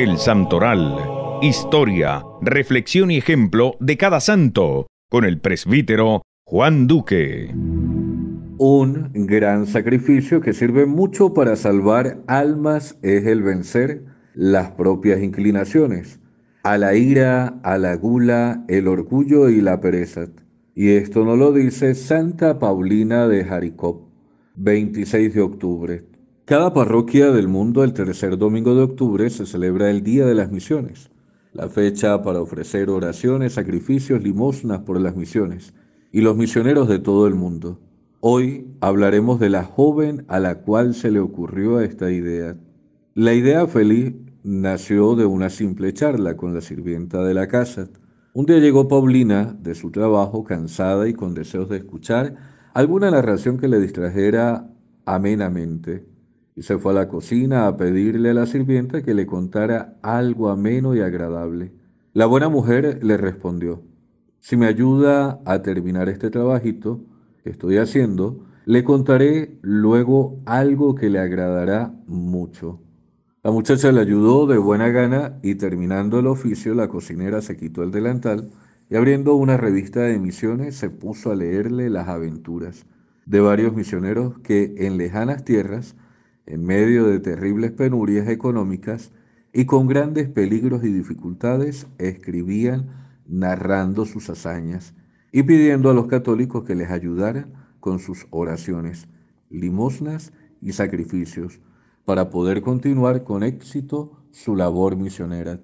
El Santoral. Historia, reflexión y ejemplo de cada santo, con el presbítero Juan Duque. Un gran sacrificio que sirve mucho para salvar almas es el vencer las propias inclinaciones, a la ira, a la gula, el orgullo y la pereza. Y esto no lo dice Santa Paulina de Jaricó, 26 de octubre. Cada parroquia del mundo el tercer domingo de octubre se celebra el Día de las Misiones, la fecha para ofrecer oraciones, sacrificios, limosnas por las misiones y los misioneros de todo el mundo. Hoy hablaremos de la joven a la cual se le ocurrió esta idea. La idea feliz nació de una simple charla con la sirvienta de la casa. Un día llegó Paulina de su trabajo cansada y con deseos de escuchar alguna narración que le distrajera amenamente se fue a la cocina a pedirle a la sirvienta que le contara algo ameno y agradable. La buena mujer le respondió, si me ayuda a terminar este trabajito que estoy haciendo, le contaré luego algo que le agradará mucho. La muchacha le ayudó de buena gana y terminando el oficio, la cocinera se quitó el delantal y abriendo una revista de misiones se puso a leerle las aventuras de varios misioneros que en lejanas tierras en medio de terribles penurias económicas y con grandes peligros y dificultades, escribían narrando sus hazañas y pidiendo a los católicos que les ayudaran con sus oraciones, limosnas y sacrificios para poder continuar con éxito su labor misionera.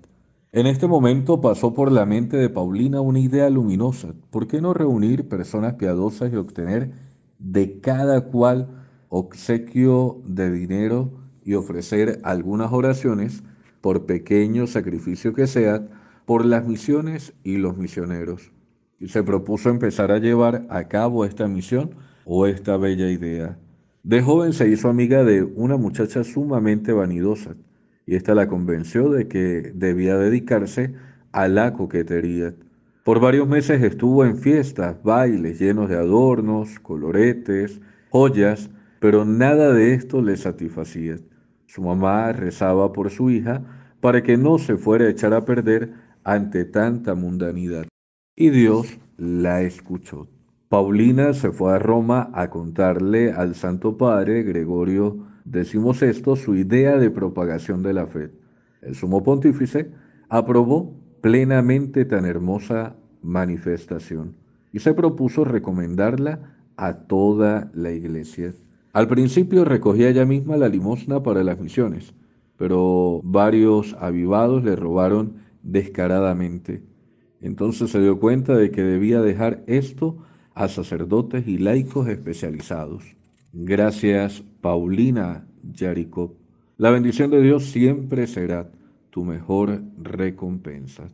En este momento pasó por la mente de Paulina una idea luminosa. ¿Por qué no reunir personas piadosas y obtener de cada cual obsequio de dinero y ofrecer algunas oraciones, por pequeño sacrificio que sea, por las misiones y los misioneros. Y se propuso empezar a llevar a cabo esta misión o esta bella idea. De joven se hizo amiga de una muchacha sumamente vanidosa y esta la convenció de que debía dedicarse a la coquetería. Por varios meses estuvo en fiestas, bailes llenos de adornos, coloretes, joyas pero nada de esto le satisfacía. Su mamá rezaba por su hija para que no se fuera a echar a perder ante tanta mundanidad. Y Dios la escuchó. Paulina se fue a Roma a contarle al Santo Padre Gregorio decimos esto, su idea de propagación de la fe. El sumo pontífice aprobó plenamente tan hermosa manifestación y se propuso recomendarla a toda la iglesia. Al principio recogía ella misma la limosna para las misiones, pero varios avivados le robaron descaradamente. Entonces se dio cuenta de que debía dejar esto a sacerdotes y laicos especializados. Gracias, Paulina Yarikov. La bendición de Dios siempre será tu mejor recompensa.